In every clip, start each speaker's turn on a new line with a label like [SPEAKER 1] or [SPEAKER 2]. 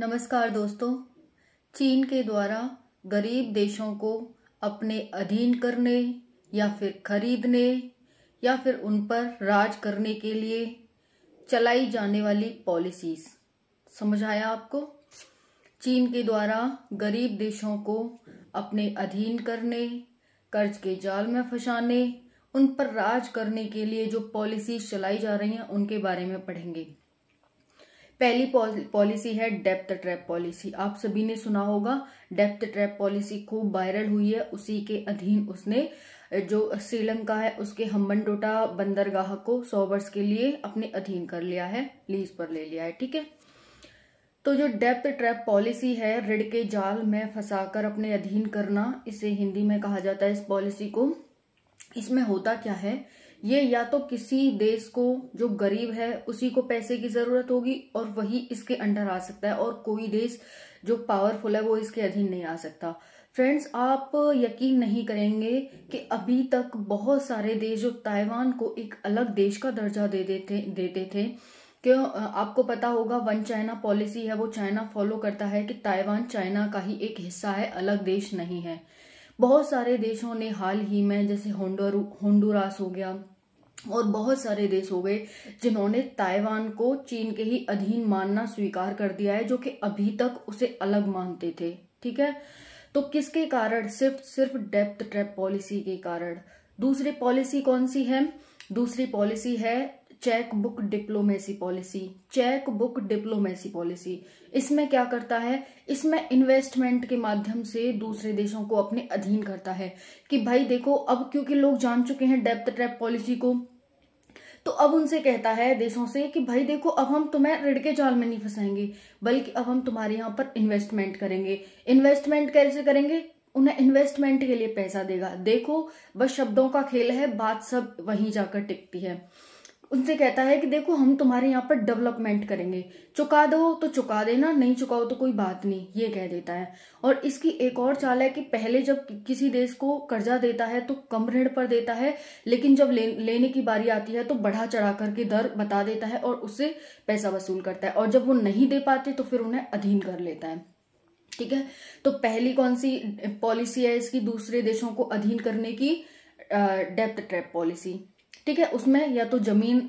[SPEAKER 1] नमस्कार दोस्तों चीन के द्वारा गरीब देशों को अपने अधीन करने या फिर खरीदने या फिर उन पर राज करने के लिए चलाई जाने वाली पॉलिसीज समझ आया आपको चीन के द्वारा गरीब देशों को अपने अधीन करने कर्ज के जाल में फंसाने उन पर राज करने के लिए जो पॉलिसीज चलाई जा रही हैं उनके बारे में पढ़ेंगे पहली पॉलिसी है डेप्थ ट्रैप पॉलिसी आप सभी ने सुना होगा डेप्थ ट्रैप पॉलिसी खूब वायरल हुई है उसी के अधीन उसने जो श्रीलंका है उसके डोटा बंदरगाह को सौ वर्ष के लिए अपने अधीन कर लिया है लीज पर ले लिया है ठीक है तो जो डेप्थ ट्रैप पॉलिसी है ऋण के जाल में फंसाकर अपने अधीन करना इसे हिंदी में कहा जाता है इस पॉलिसी को इसमें होता क्या है ये या तो किसी देश को जो गरीब है उसी को पैसे की जरूरत होगी और वही इसके अंडर आ सकता है और कोई देश जो पावरफुल है वो इसके अधीन नहीं आ सकता फ्रेंड्स आप यकीन नहीं करेंगे कि अभी तक बहुत सारे देश जो ताइवान को एक अलग देश का दर्जा दे देते देते थे क्यों आपको पता होगा वन चाइना पॉलिसी है वो चाइना फॉलो करता है कि ताइवान चाइना का ही एक हिस्सा है अलग देश नहीं है बहुत सारे देशों ने हाल ही में जैसे होंडोरास हो गया और बहुत सारे देश हो गए जिन्होंने ताइवान को चीन के ही अधीन मानना स्वीकार कर दिया है जो कि अभी तक उसे अलग मानते थे ठीक है तो किसके कारण सिर्फ सिर्फ डेप्थ ट्रैप पॉलिसी के कारण दूसरी पॉलिसी कौन सी है दूसरी पॉलिसी है cheque book diplomacy policy cheque book diplomacy policy इसमें क्या करता है इसमें इन्वेस्टमेंट के माध्यम से दूसरे देशों को अपने अधीन करता है कि भाई देखो अब क्योंकि लोग जान चुके हैं डेप्थ ट्रैप पॉलिसी को तो अब उनसे कहता है देशों से कि भाई देखो अब हम तुम्हें ऋण के जाल में नहीं फंसाएंगे बल्कि अब हम तुम्हारे यहाँ पर इन्वेस्टमेंट करेंगे इन्वेस्टमेंट कैसे करेंगे उन्हें इन्वेस्टमेंट के लिए पैसा देगा देखो बस शब्दों का खेल है बात सब वहीं जाकर टिकती है उनसे कहता है कि देखो हम तुम्हारे यहाँ पर डेवलपमेंट करेंगे चुका दो तो चुका देना नहीं चुकाओ तो कोई बात नहीं ये कह देता है और इसकी एक और चाल है कि पहले जब किसी देश को कर्जा देता है तो कम ऋण पर देता है लेकिन जब ले, लेने की बारी आती है तो बढ़ा चढ़ा करके दर बता देता है और उससे पैसा वसूल करता है और जब वो नहीं दे पाते तो फिर उन्हें अधीन कर लेता है ठीक है तो पहली कौन सी पॉलिसी है इसकी दूसरे देशों को अधीन करने की डेप्थ ट्रैप पॉलिसी ठीक है उसमें या तो जमीन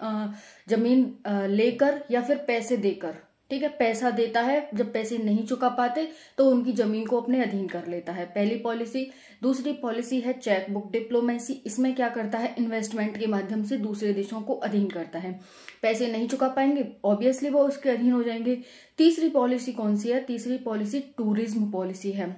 [SPEAKER 1] जमीन लेकर या फिर पैसे देकर ठीक है पैसा देता है जब पैसे नहीं चुका पाते तो उनकी जमीन को अपने अधीन कर लेता है पहली पॉलिसी दूसरी पॉलिसी है चेकबुक डिप्लोमेसी इसमें क्या करता है इन्वेस्टमेंट के माध्यम से दूसरे देशों को अधीन करता है पैसे नहीं चुका पाएंगे ऑब्वियसली वो उसके अधीन हो जाएंगे तीसरी पॉलिसी कौन सी है तीसरी पॉलिसी टूरिज्म पॉलिसी है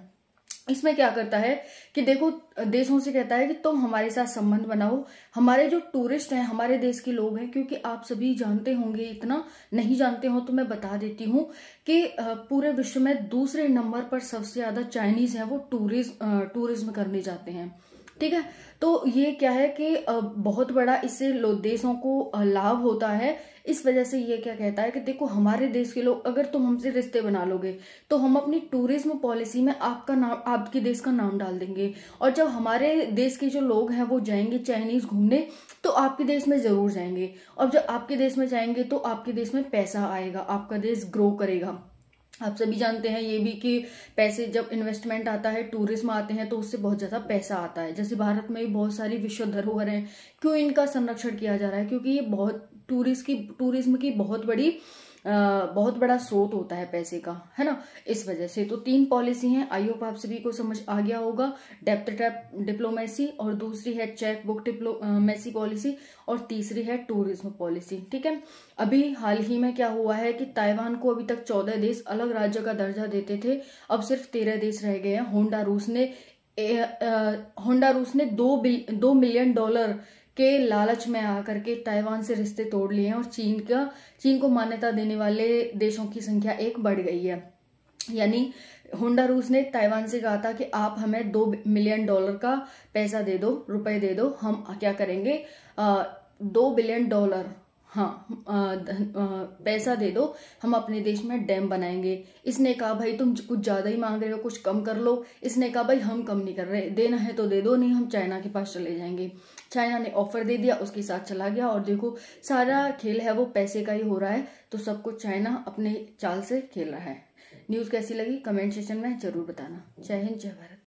[SPEAKER 1] इसमें क्या करता है कि देखो देशों से कहता है कि तुम हमारे साथ संबंध बनाओ हमारे जो टूरिस्ट हैं हमारे देश के लोग हैं क्योंकि आप सभी जानते होंगे इतना नहीं जानते हो तो मैं बता देती हूँ कि पूरे विश्व में दूसरे नंबर पर सबसे ज्यादा चाइनीज हैं वो टूरिज्म टूरिज्म करने जाते हैं ठीक है तो ये क्या है कि बहुत बड़ा इससे देशों को लाभ होता है इस वजह से ये क्या कहता है कि देखो हमारे देश के लोग अगर तुम हमसे रिश्ते बना लोगे तो हम अपनी टूरिज्म पॉलिसी में आपका नाम आपके देश का नाम डाल देंगे और जब हमारे देश के जो लोग हैं वो जाएंगे चाइनीज घूमने तो आपके देश में जरूर जाएंगे और जब आपके देश में जाएंगे तो आपके देश में पैसा आएगा आपका देश ग्रो करेगा आप सभी जानते हैं ये भी कि पैसे जब इन्वेस्टमेंट आता है टूरिज्म आते हैं तो उससे बहुत ज़्यादा पैसा आता है जैसे भारत में भी बहुत सारी विश्व धरोहर हैं क्यों इनका संरक्षण किया जा रहा है क्योंकि ये बहुत टूरिस्ट की टूरिज्म की बहुत बड़ी बहुत बड़ा स्रोत होता है पैसे का है ना इस वजह से तो तीन पॉलिसी हैं आई होप आप सभी को समझ आ गया होगा डेप्ट डिप्लोमेसी और दूसरी है चेक बुक डिप्लोमेसी पॉलिसी और तीसरी है टूरिज्म पॉलिसी ठीक है अभी हाल ही में क्या हुआ है कि ताइवान को अभी तक चौदह देश अलग राज्य का दर्जा देते थे अब सिर्फ तेरह देश रह गए हैं होंडा रूस ने होंडा रूस ने दो बिल, दो मिलियन डॉलर के लालच में आकर के ताइवान से रिश्ते तोड़ लिए हैं और चीन का चीन को मान्यता देने वाले देशों की संख्या एक बढ़ गई है यानी होंडा रूस ने ताइवान से कहा था कि आप हमें दो मिलियन डॉलर का पैसा दे दो रुपए दे दो हम क्या करेंगे आ, दो बिलियन डॉलर हाँ आ, आ, पैसा दे दो हम अपने देश में डैम बनाएंगे इसने कहा भाई तुम कुछ ज़्यादा ही मांग रहे हो कुछ कम कर लो इसने कहा भाई हम कम नहीं कर रहे देना है तो दे दो नहीं हम चाइना के पास चले जाएंगे चाइना ने ऑफर दे दिया उसके साथ चला गया और देखो सारा खेल है वो पैसे का ही हो रहा है तो सब कुछ चाइना अपने चाल से खेल रहा है न्यूज़ कैसी लगी कमेंट सेक्शन में जरूर बताना जय हिंद जय भारत